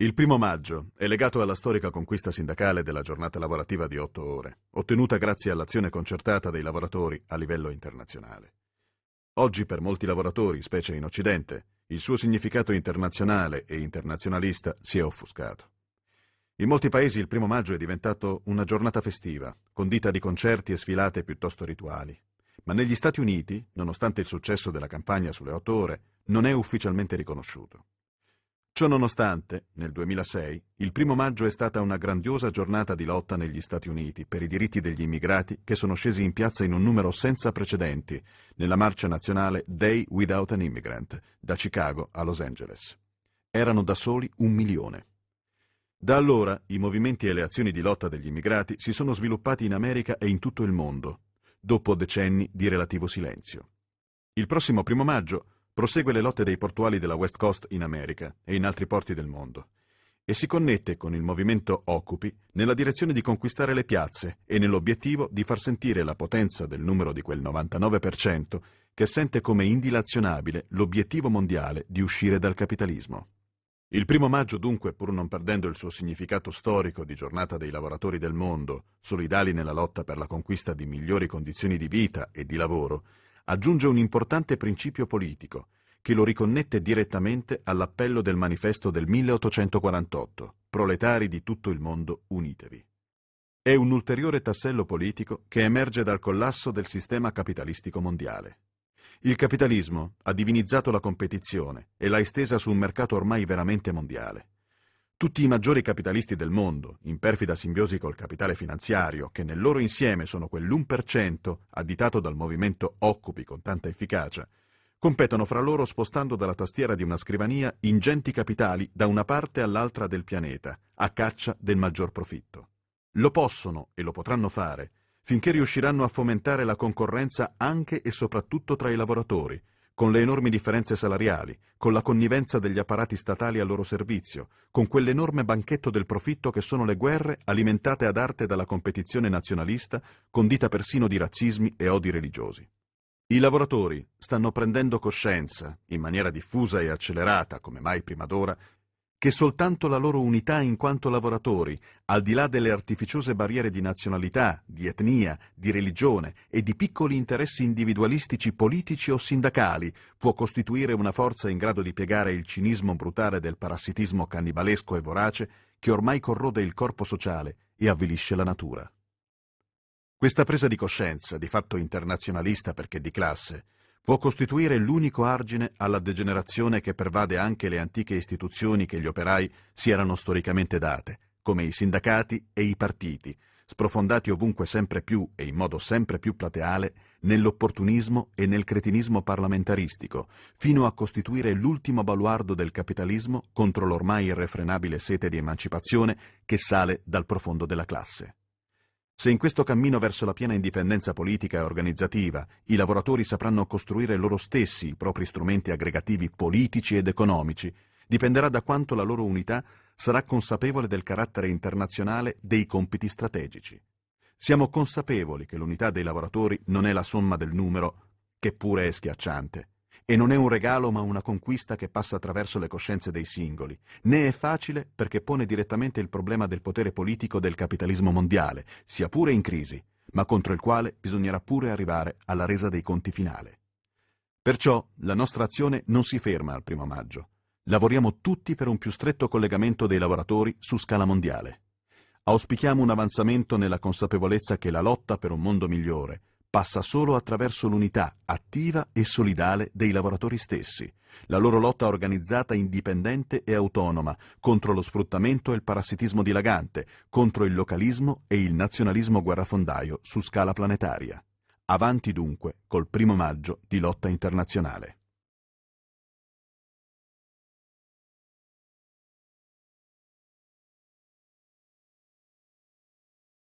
Il primo maggio è legato alla storica conquista sindacale della giornata lavorativa di otto ore, ottenuta grazie all'azione concertata dei lavoratori a livello internazionale. Oggi per molti lavoratori, specie in Occidente, il suo significato internazionale e internazionalista si è offuscato. In molti paesi il primo maggio è diventato una giornata festiva, condita di concerti e sfilate piuttosto rituali. Ma negli Stati Uniti, nonostante il successo della campagna sulle otto ore, non è ufficialmente riconosciuto. Ciononostante, nel 2006, il primo maggio è stata una grandiosa giornata di lotta negli Stati Uniti per i diritti degli immigrati che sono scesi in piazza in un numero senza precedenti nella marcia nazionale Day Without an Immigrant, da Chicago a Los Angeles. Erano da soli un milione. Da allora i movimenti e le azioni di lotta degli immigrati si sono sviluppati in America e in tutto il mondo, dopo decenni di relativo silenzio. Il prossimo primo maggio prosegue le lotte dei portuali della West Coast in America e in altri porti del mondo e si connette con il movimento Occupi nella direzione di conquistare le piazze e nell'obiettivo di far sentire la potenza del numero di quel 99% che sente come indilazionabile l'obiettivo mondiale di uscire dal capitalismo. Il primo maggio dunque, pur non perdendo il suo significato storico di giornata dei lavoratori del mondo, solidali nella lotta per la conquista di migliori condizioni di vita e di lavoro, aggiunge un importante principio politico, che lo riconnette direttamente all'appello del manifesto del 1848, Proletari di tutto il mondo, unitevi. È un ulteriore tassello politico che emerge dal collasso del sistema capitalistico mondiale. Il capitalismo ha divinizzato la competizione e l'ha estesa su un mercato ormai veramente mondiale. Tutti i maggiori capitalisti del mondo, in perfida simbiosi col capitale finanziario, che nel loro insieme sono quell'1% additato dal movimento Occupi con tanta efficacia, competono fra loro spostando dalla tastiera di una scrivania ingenti capitali da una parte all'altra del pianeta, a caccia del maggior profitto. Lo possono e lo potranno fare finché riusciranno a fomentare la concorrenza anche e soprattutto tra i lavoratori, con le enormi differenze salariali, con la connivenza degli apparati statali al loro servizio, con quell'enorme banchetto del profitto che sono le guerre alimentate ad arte dalla competizione nazionalista, condita persino di razzismi e odi religiosi. I lavoratori stanno prendendo coscienza, in maniera diffusa e accelerata come mai prima d'ora, che soltanto la loro unità in quanto lavoratori, al di là delle artificiose barriere di nazionalità, di etnia, di religione e di piccoli interessi individualistici politici o sindacali, può costituire una forza in grado di piegare il cinismo brutale del parassitismo cannibalesco e vorace che ormai corrode il corpo sociale e avvilisce la natura. Questa presa di coscienza, di fatto internazionalista perché di classe, può costituire l'unico argine alla degenerazione che pervade anche le antiche istituzioni che gli operai si erano storicamente date, come i sindacati e i partiti, sprofondati ovunque sempre più e in modo sempre più plateale nell'opportunismo e nel cretinismo parlamentaristico, fino a costituire l'ultimo baluardo del capitalismo contro l'ormai irrefrenabile sete di emancipazione che sale dal profondo della classe. Se in questo cammino verso la piena indipendenza politica e organizzativa i lavoratori sapranno costruire loro stessi i propri strumenti aggregativi politici ed economici, dipenderà da quanto la loro unità sarà consapevole del carattere internazionale dei compiti strategici. Siamo consapevoli che l'unità dei lavoratori non è la somma del numero, che pure è schiacciante, e non è un regalo ma una conquista che passa attraverso le coscienze dei singoli, né è facile perché pone direttamente il problema del potere politico del capitalismo mondiale, sia pure in crisi, ma contro il quale bisognerà pure arrivare alla resa dei conti finale. Perciò la nostra azione non si ferma al primo maggio. Lavoriamo tutti per un più stretto collegamento dei lavoratori su scala mondiale. Auspichiamo un avanzamento nella consapevolezza che la lotta per un mondo migliore passa solo attraverso l'unità attiva e solidale dei lavoratori stessi, la loro lotta organizzata indipendente e autonoma contro lo sfruttamento e il parassitismo dilagante, contro il localismo e il nazionalismo guerrafondaio su scala planetaria. Avanti dunque col primo maggio di lotta internazionale.